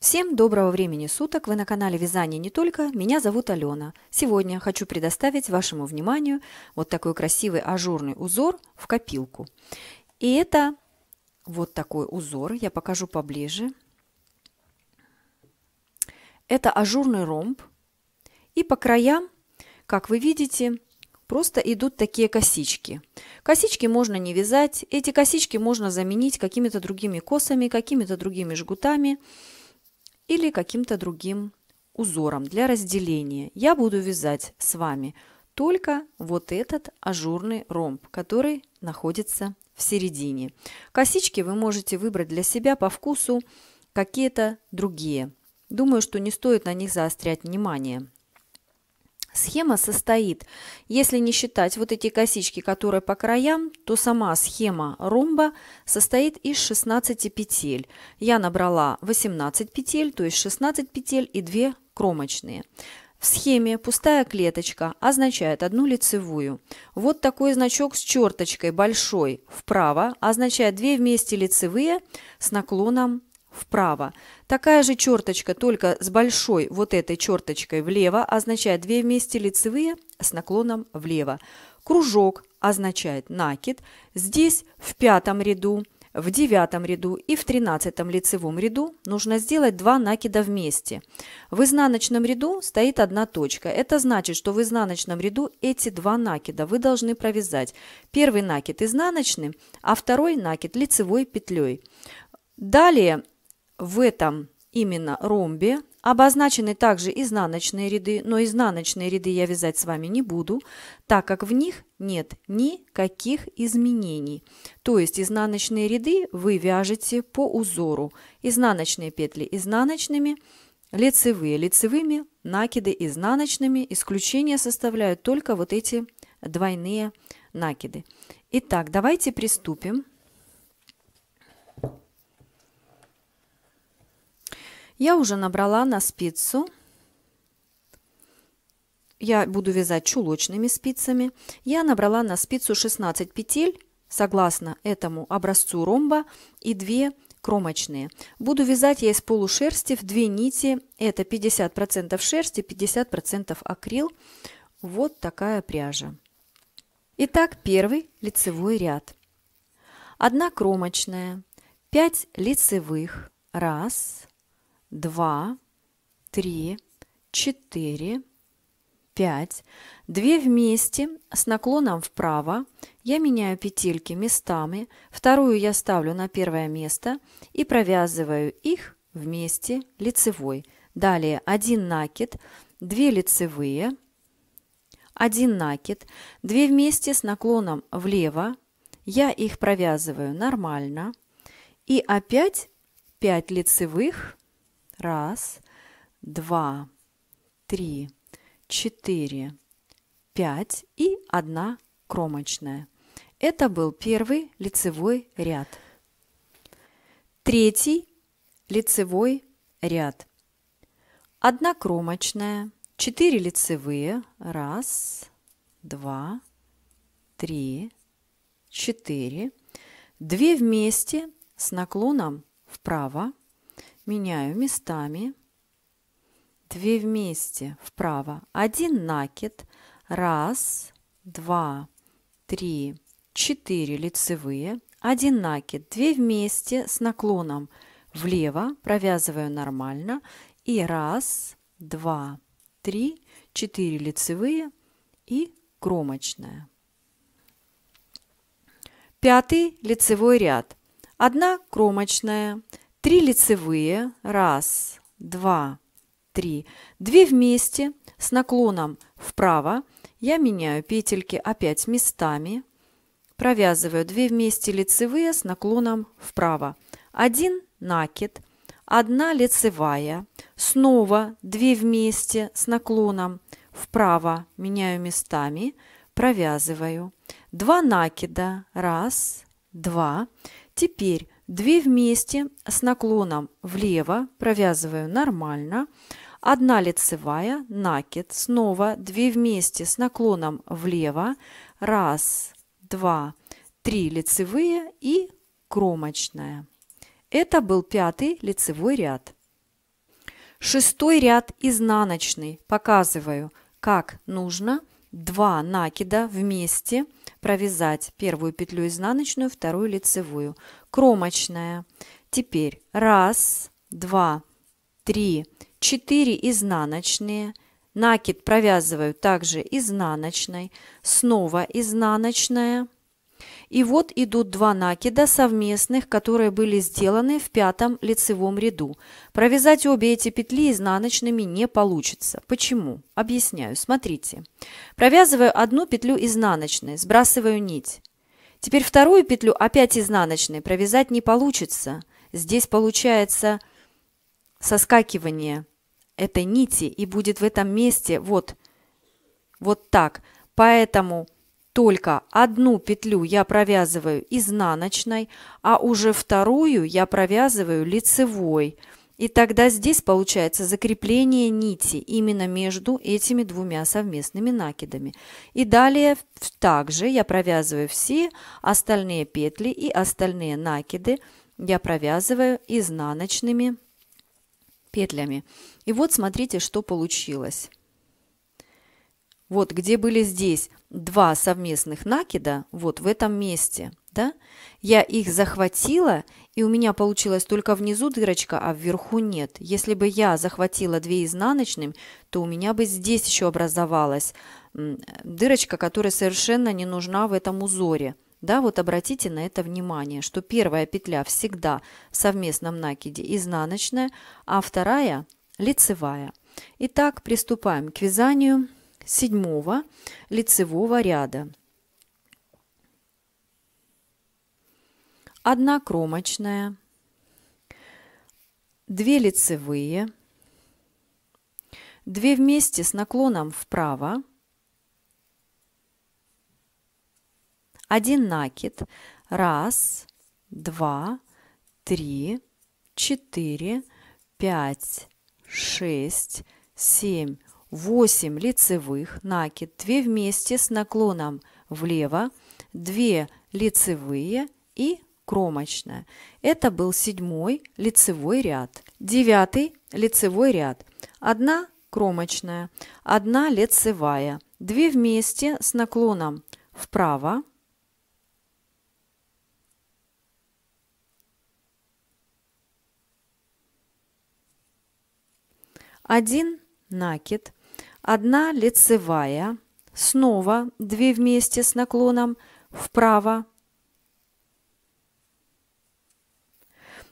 Всем доброго времени суток! Вы на канале Вязание не только. Меня зовут Алена. Сегодня хочу предоставить вашему вниманию вот такой красивый ажурный узор в копилку. И это вот такой узор. Я покажу поближе. Это ажурный ромб. И по краям, как вы видите, просто идут такие косички. Косички можно не вязать. Эти косички можно заменить какими-то другими косами, какими-то другими жгутами или каким-то другим узором для разделения. Я буду вязать с вами только вот этот ажурный ромб, который находится в середине. Косички вы можете выбрать для себя по вкусу какие-то другие. Думаю, что не стоит на них заострять внимание. Схема состоит, если не считать вот эти косички, которые по краям, то сама схема ромба состоит из 16 петель. Я набрала 18 петель, то есть 16 петель и 2 кромочные. В схеме пустая клеточка означает одну лицевую. Вот такой значок с черточкой большой вправо означает две вместе лицевые с наклоном вправо. Такая же черточка, только с большой вот этой черточкой влево, означает две вместе лицевые с наклоном влево. Кружок означает накид. Здесь в пятом ряду, в девятом ряду и в тринадцатом лицевом ряду нужно сделать два накида вместе. В изнаночном ряду стоит одна точка. Это значит, что в изнаночном ряду эти два накида вы должны провязать. Первый накид изнаночный, а второй накид лицевой петлей. Далее в этом именно ромбе обозначены также изнаночные ряды, но изнаночные ряды я вязать с вами не буду, так как в них нет никаких изменений. То есть изнаночные ряды вы вяжете по узору. Изнаночные петли изнаночными, лицевые лицевыми, накиды изнаночными. Исключение составляют только вот эти двойные накиды. Итак, давайте приступим. Я уже набрала на спицу. Я буду вязать чулочными спицами. Я набрала на спицу 16 петель, согласно этому образцу ромба, и 2 кромочные. Буду вязать я из полушерсти в 2 нити. Это 50% шерсти, 50% акрил. Вот такая пряжа. Итак, первый лицевой ряд. 1 кромочная, 5 лицевых, 1, два, три, четыре, пять. Две вместе с наклоном вправо. Я меняю петельки местами. Вторую я ставлю на первое место и провязываю их вместе лицевой. Далее один накид, две лицевые, один накид, две вместе с наклоном влево. Я их провязываю нормально. И опять 5 лицевых Раз, два, три, четыре, пять и одна кромочная. Это был первый лицевой ряд. Третий лицевой ряд. Одна кромочная, четыре лицевые, раз, два, три, четыре, две вместе с наклоном вправо, меняю местами. Две вместе вправо. Один накид. Раз, два, три, четыре лицевые. Один накид. Две вместе с наклоном влево. Провязываю нормально. И раз, два, три, четыре лицевые и кромочная. Пятый лицевой ряд. Одна кромочная, три лицевые, раз, два, три, две вместе с наклоном вправо. Я меняю петельки опять местами, провязываю 2 вместе лицевые с наклоном вправо. 1 накид, 1 лицевая, снова 2 вместе с наклоном вправо, меняю местами, провязываю. 2 накида, 1, 2. Теперь 2 вместе с наклоном влево провязываю нормально. 1 лицевая, накид, снова 2 вместе с наклоном влево, 1, 2, 3 лицевые и кромочная. Это был пятый лицевой ряд. Шестой ряд изнаночный. Показываю, как нужно два накида вместе провязать первую петлю изнаночную, вторую лицевую. Кромочная. Теперь 1, 2, 3, 4 изнаночные. Накид провязываю также изнаночной, снова изнаночная, и вот идут два накида совместных, которые были сделаны в пятом лицевом ряду. Провязать обе эти петли изнаночными не получится. Почему? Объясняю. Смотрите. Провязываю одну петлю изнаночной, сбрасываю нить. Теперь вторую петлю опять изнаночной провязать не получится. Здесь получается соскакивание этой нити и будет в этом месте вот, вот так. Поэтому только одну петлю я провязываю изнаночной, а уже вторую я провязываю лицевой. И тогда здесь получается закрепление нити именно между этими двумя совместными накидами. И далее также я провязываю все остальные петли и остальные накиды я провязываю изнаночными петлями. И вот смотрите, что получилось вот где были здесь два совместных накида, вот в этом месте, да, я их захватила, и у меня получилась только внизу дырочка, а вверху нет. Если бы я захватила две изнаночными, то у меня бы здесь еще образовалась дырочка, которая совершенно не нужна в этом узоре. Да, вот обратите на это внимание, что первая петля всегда в совместном накиде изнаночная, а вторая лицевая. Итак, приступаем к вязанию седьмого лицевого ряда. Одна кромочная, две лицевые, две вместе с наклоном вправо, один накид, раз, два, три, четыре, пять, шесть, семь, 8 лицевых накид, 2 вместе с наклоном влево, 2 лицевые и кромочная. Это был седьмой лицевой ряд. Девятый лицевой ряд. Одна кромочная, одна лицевая, две вместе с наклоном вправо, один накид, Одна лицевая, снова две вместе с наклоном вправо,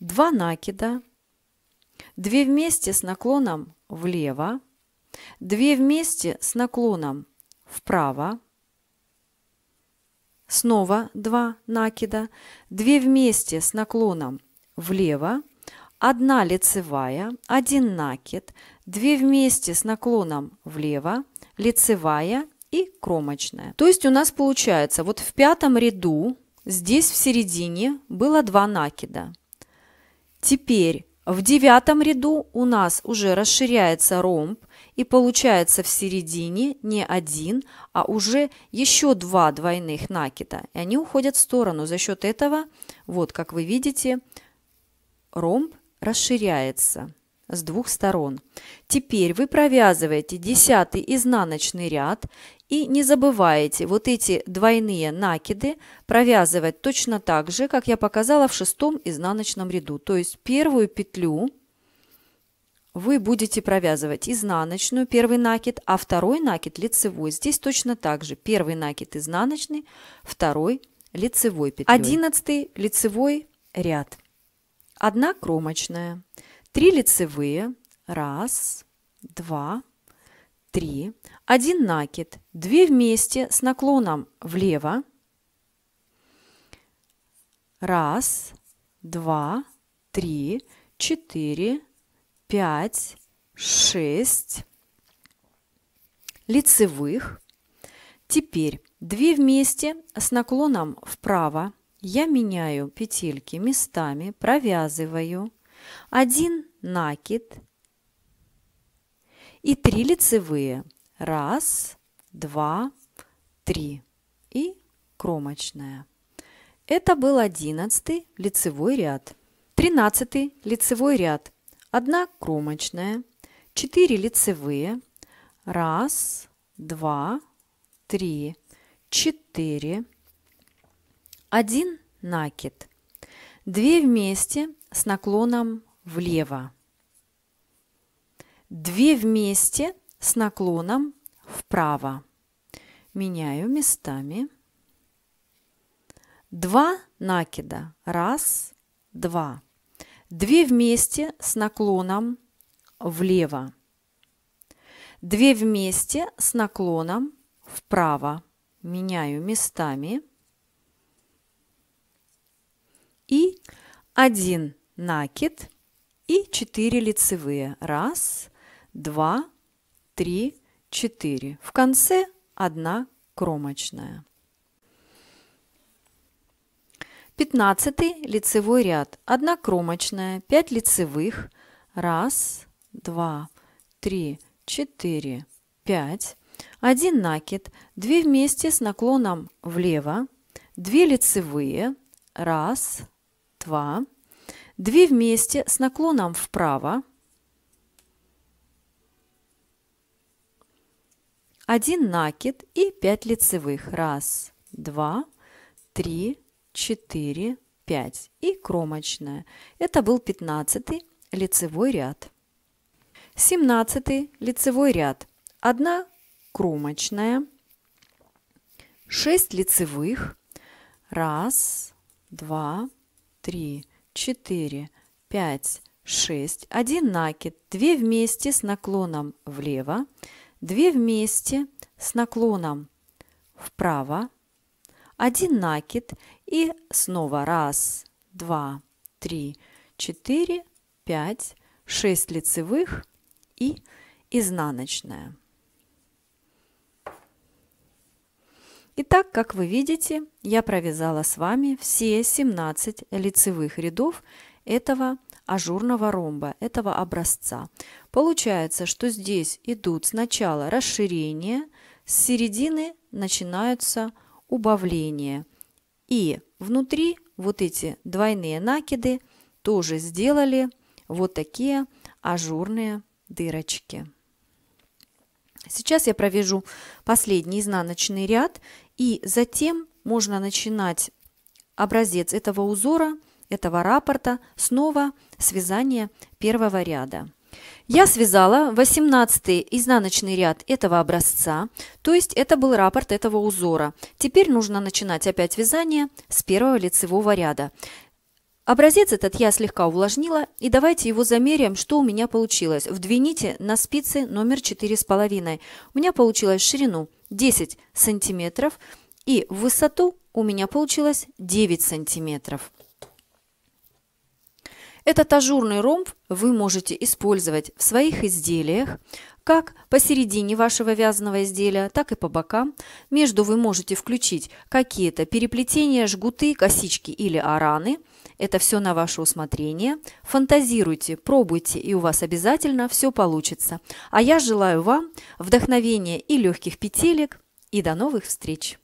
два накида, две вместе с наклоном влево, две вместе с наклоном вправо, снова два накида, две вместе с наклоном влево, одна лицевая, один накид, две вместе с наклоном влево, лицевая и кромочная. То есть у нас получается, вот в пятом ряду, здесь в середине было два накида. Теперь в девятом ряду у нас уже расширяется ромб, и получается в середине не один, а уже еще два двойных накида. И они уходят в сторону. За счет этого, вот как вы видите, ромб расширяется с двух сторон. Теперь вы провязываете десятый изнаночный ряд и не забывайте вот эти двойные накиды провязывать точно так же, как я показала в шестом изнаночном ряду. То есть первую петлю вы будете провязывать изнаночную, первый накид, а второй накид лицевой. Здесь точно так же. Первый накид изнаночный, второй лицевой петлей. Одиннадцатый лицевой ряд. Одна кромочная. 3 лицевые, раз, два, три, один накид, 2 вместе с наклоном влево, раз, два, три, четыре, пять, шесть лицевых. Теперь 2 вместе с наклоном вправо я меняю петельки местами, провязываю один накид и три лицевые. Раз, два, три и кромочная. Это был одиннадцатый лицевой ряд. тринадцатый лицевой ряд. одна кромочная, четыре лицевые. Раз, два, три, четыре, один накид две вместе с наклоном влево. две вместе с наклоном вправо. Меняю местами. два накида. Раз, два. две вместе с наклоном влево. две вместе с наклоном вправо. Меняю местами и 1 накид и 4 лицевые. Раз, два, три, четыре. В конце одна кромочная. Пятнадцатый лицевой ряд. Одна кромочная, 5 лицевых. Раз, два, три, четыре, пять. Один накид, две вместе с наклоном влево, две лицевые. Раз, 2, 2 вместе с наклоном вправо, 1 накид и 5 лицевых. Раз, два, три, четыре, пять. И кромочная. Это был 15 лицевой ряд. 17 лицевой ряд. 1 кромочная. 6 лицевых. Раз, два, три, четыре, пять, шесть. Один накид, две вместе с наклоном влево, две вместе с наклоном вправо, один накид и снова раз, два, три, четыре, пять, шесть лицевых и изнаночная. Итак, как вы видите, я провязала с вами все 17 лицевых рядов этого ажурного ромба, этого образца. Получается, что здесь идут сначала расширения, с середины начинаются убавления. И внутри вот эти двойные накиды тоже сделали вот такие ажурные дырочки. Сейчас я провяжу последний изнаночный ряд и затем можно начинать образец этого узора, этого рапорта снова с вязания первого ряда. Я связала 18 изнаночный ряд этого образца, то есть это был раппорт этого узора. Теперь нужно начинать опять вязание с первого лицевого ряда. Образец этот я слегка увлажнила, и давайте его замеряем, что у меня получилось. в Вдвините на спице номер 4,5. У меня получилось ширину 10 сантиметров, и в высоту у меня получилось 9 сантиметров. Этот ажурный ромб вы можете использовать в своих изделиях, как посередине вашего вязаного изделия, так и по бокам. Между вы можете включить какие-то переплетения, жгуты, косички или араны – это все на ваше усмотрение. Фантазируйте, пробуйте, и у вас обязательно все получится. А я желаю вам вдохновения и легких петелек, и до новых встреч!